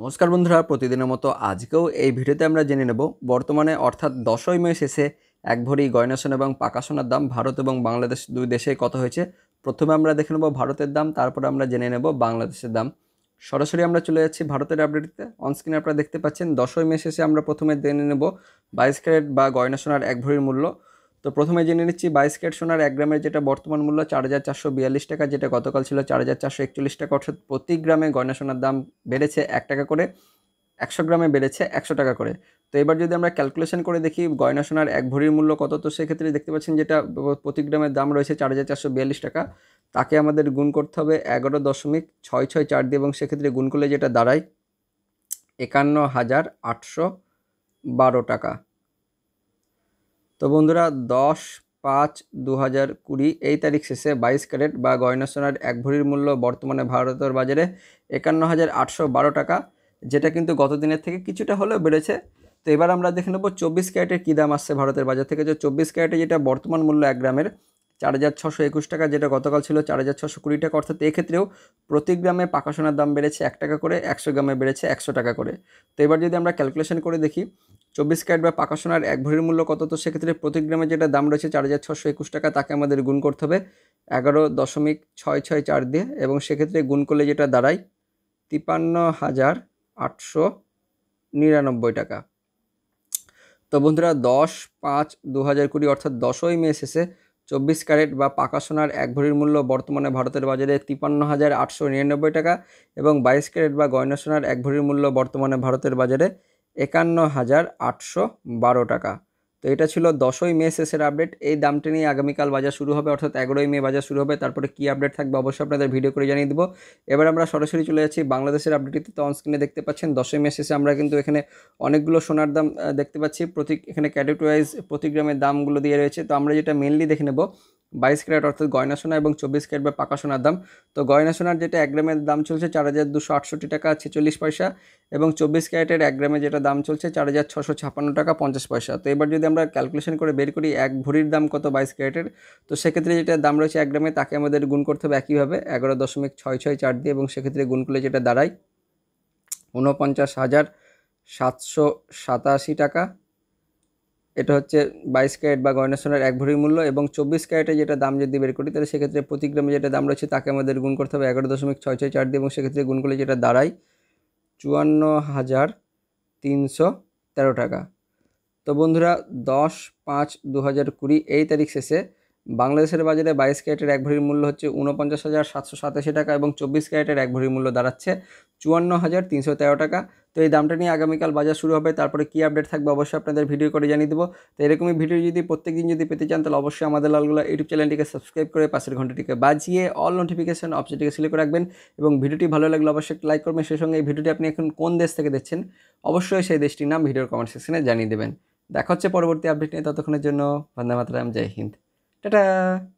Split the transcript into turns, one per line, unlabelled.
নমস্কার বন্ধুরা প্রতিদিনের মতো আজকেও এই ভিডিওতে আমরা জেনে নেব বর্তমানে অর্থাৎ দশই মে শেষে এক ভরি গয়নাসন এবং পাকাসোনার দাম ভারত এবং বাংলাদেশ দুই দেশে কত হয়েছে প্রথমে আমরা দেখে নেব ভারতের দাম তারপর আমরা জেনে নেব বাংলাদেশের দাম সরাসরি আমরা চলে যাচ্ছি ভারতের আপডেটতে অনস্ক্রিনে আপনারা দেখতে পাচ্ছেন দশই মে শেষে আমরা প্রথমে জেনে নেব বাইশ ক্যারেট বা গয়নাসোনার এক ভরির মূল্য তো প্রথমে জেনে নিচ্ছি বাইশ ক্যাট সোনার এক গ্রামের যেটা বর্তমান মূল্য চার হাজার চারশো বিয়াল্লিশ টাকা যেটা গতকাল ছিল চার হাজার চারশো একচল্লিশ টাকা অর্থাৎ প্রতি গ্রামে গয়না সোনার দাম বেড়েছে এক টাকা করে একশো গ্রামে বেড়েছে একশো টাকা করে তো এবার যদি আমরা ক্যালকুলেশন করে দেখি গয়না সোনার এক ভরির মূল্য কত তো সেক্ষেত্রে দেখতে পাচ্ছেন যেটা প্রতি গ্রামের দাম রয়েছে চার হাজার চারশো বিয়াল্লিশ টাকা তাকে আমাদের গুণ করতে হবে এগারো দশমিক ছয় ছয় চার দিয়ে এবং সেক্ষেত্রে গুণ করলে যেটা দাঁড়ায় একান্ন হাজার আটশো বারো টাকা তো বন্ধুরা দশ পাঁচ দু হাজার কুড়ি এই তারিখ শেষে বাইশ ক্যারেট বা গয়না সোনার এক ভরির মূল্য বর্তমানে ভারতের বাজারে একান্ন হাজার আটশো বারো টাকা যেটা কিন্তু গত দিনের থেকে কিছুটা হলেও বেড়েছে তো এবার আমরা দেখে নেবো চব্বিশ ক্যারেটের কী দাম আসছে ভারতের বাজার থেকে যে চব্বিশ ক্যারেটে যেটা বর্তমান মূল্য এক গ্রামের চার হাজার ছশো একুশ টাকা যেটা গতকাল ছিল চার হাজার ছশো কুড়ি টাকা অর্থাৎ এক্ষেত্রেও প্রতি গ্রামে পাকা সোনার দাম বেড়েছে এক টাকা করে একশো গ্রামে বেড়েছে একশো টাকা করে তো এবার যদি আমরা ক্যালকুলেশন করে দেখি চব্বিশ ক্যারেট বা পাকা সোনার এক ভরির মূল্য কত তো সেক্ষেত্রে প্রতি গ্রামে যেটা দাম রয়েছে চার হাজার ছশো একুশ টাকা তাকে আমাদের গুণ করতে হবে এগারো দশমিক ছয় ছয় চার দিয়ে এবং সেক্ষেত্রে গুণ করলে যেটা দাঁড়ায় তিপান্ন হাজার আটশো নিরানব্বই টাকা তো বন্ধুরা দশ পাঁচ দু হাজার কুড়ি অর্থাৎ দশই মে শেষে চব্বিশ ক্যারেট বা পাকা সোনার এক ভরির মূল্য বর্তমানে ভারতের বাজারে তিপান্ন হাজার আটশো নিরানব্বই টাকা এবং বাইশ ক্যারেট বা গয়না সোনার এক ভরির মূল্য বর্তমানে ভারতের বাজারে একান্ন হাজার আটশো বারো টাকা তো এটা ছিল দশই মে শেষের আপডেট এই দামটি নিয়ে আগামীকাল বাজার শুরু হবে অর্থাৎ এগারোই মে বাজার শুরু হবে তারপরে কী আপডেট থাকবে অবশ্যই আপনাদের ভিডিও করে জানিয়ে দেবো এবার আমরা সরাসরি চলে যাচ্ছি বাংলাদেশের আপডেটটিতে তো অনস্ক্রিনে দেখতে পাচ্ছেন দশই মে শেষে আমরা কিন্তু এখানে অনেকগুলো সোনার দাম দেখতে পাচ্ছি প্রতি এখানে ক্যাডেট ওয়াইজ প্রতি গ্রামের দামগুলো দিয়ে রয়েছে তো আমরা যেটা মেনলি দেখে নেব বাইশ ক্যারেট অর্থাৎ গয়না সোনা এবং চব্বিশ ক্যারেট বা পাকা সোনার দাম তো গয়না সোনার যেটা এক গ্রামের দাম চলছে চার হাজার দুশো আটষট্টি টাকা ছেচল্লিশ পয়সা এবং চব্বিশ ক্যারেটের এক গ্রামে যেটা দাম চলছে চার হাজার ছশো ছাপান্ন টাকা পঞ্চাশ পয়সা তো এবার যদি আমরা ক্যালকুলেশন করে বের করি এক ভরির দাম কত বাইশ ক্যারেটের তো সেক্ষেত্রে যেটা দাম রয়েছে এক গ্রামে তাকে আমাদের গুণ করতে হবে একইভাবে এগারো দশমিক ছয় ছয় চার দিয়ে এবং সেক্ষেত্রে গুণ করলে যেটা দাঁড়ায় ঊনপঞ্চাশ হাজার সাতশো সাতাশি টাকা এটা হচ্ছে বাইশ ক্যারেট বা গয়না সোনার এক ভরির মূল্য এবং চব্বিশ ক্যারেটে যেটা দাম যদি বের করি তাহলে সেক্ষেত্রে প্রতি গ্রামে যেটা দাম রয়েছে তাকে আমাদের গুণ করতে হবে এগারো দশমিক ছয় ছয় চার দিয়ে এবং সেক্ষেত্রে গুণ করলে যেটা দাঁড়ায় চুয়ান্ন হাজার তিনশো তেরো টাকা তো বন্ধুরা দশ পাঁচ দু হাজার কুড়ি এই তারিখ শেষে বাংলাদেশের বাজারে বাইশ ক্যারেটের এক ভরির মূল্য হচ্ছে উনপঞ্চাশ হাজার সাতশো সাতাশি টাকা এবং চব্বিশ ক্যারেটের এক ভরির মূল্য দাঁড়াচ্ছে চুয়ান্ন হাজার তিনশো তেরো টাকা তো এই দামটা নিয়ে আগামীকাল বাজার শুরু হবে তারপরে কী আপডেট থাকবে অবশ্যই আপনাদের ভিডিও করে জানিয়ে দেবো তো এরকমই ভিডিও যদি প্রত্যেক দিন যদি পেতে চান তাহলে অবশ্যই আমাদের লালগুলা ইউটিউব চ্যানেলটিকে সাবস্ক্রাইব করে পাশের ঘন্টাটিকে বাজিয়ে অল নোটিফিকেশন অপশনটিকে সিলেক্ট করে রাখবেন এবং ভিডিওটি ভালো লাগলে অবশ্যই একটা লাইক করবেন সেই সঙ্গে এই ভিডিওটি আপনি এখন কোন দেশ থেকে দেখছেন অবশ্যই সেই দেশটির নাম ভিডিওর কমেন্ট সেকশনে জানিয়ে দেবেন দেখা হচ্ছে পরবর্তী আপডেট নিয়ে ততক্ষণের জন্য বন্দে মাতরাম জয় হিন্দ 哒哒。